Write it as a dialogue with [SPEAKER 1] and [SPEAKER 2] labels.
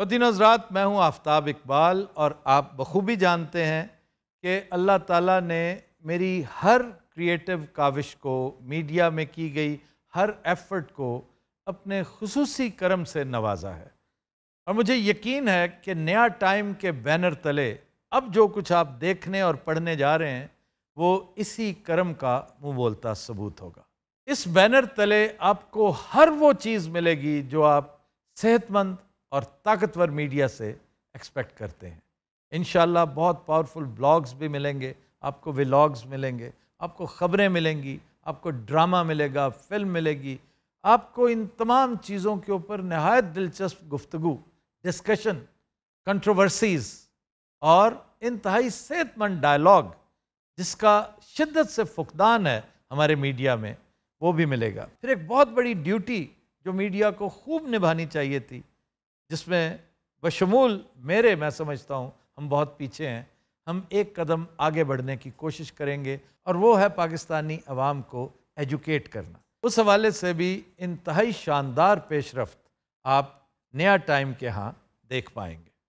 [SPEAKER 1] वतिन हजरात मैं हूँ आफ्ताब इकबाल और आप बखूबी जानते हैं कि अल्लाह ताला ने मेरी हर क्रिएटिव काविश को मीडिया में की गई हर एफ़र्ट को अपने खसूसी करम से नवाजा है और मुझे यकीन है कि नया टाइम के बैनर तले अब जो कुछ आप देखने और पढ़ने जा रहे हैं वो इसी करम का मुँह बोलता सबूत होगा इस बैनर तले आपको हर वो चीज़ मिलेगी जो आप सेहतमंद और ताकतवर मीडिया से एक्सपेक्ट करते हैं इन बहुत पावरफुल ब्लॉग्स भी मिलेंगे आपको विलाग्स मिलेंगे आपको ख़बरें मिलेंगी आपको ड्रामा मिलेगा फिल्म मिलेगी आपको इन तमाम चीज़ों के ऊपर नहायत दिलचस्प गुफ्तु डिस्कशन कंट्रोवर्सीज़ और इंतहाई सेहतमंद डायलॉग जिसका शिद्दत से फुकदान है हमारे मीडिया में वो भी मिलेगा फिर एक बहुत बड़ी ड्यूटी जो मीडिया को खूब निभानी चाहिए थी जिसमें बशमूल मेरे मैं समझता हूँ हम बहुत पीछे हैं हम एक कदम आगे बढ़ने की कोशिश करेंगे और वो है पाकिस्तानी अवाम को एजुकेट करना उस हवाले से भी इंतहाई शानदार पेशरफ आप नया टाइम के यहाँ देख पाएंगे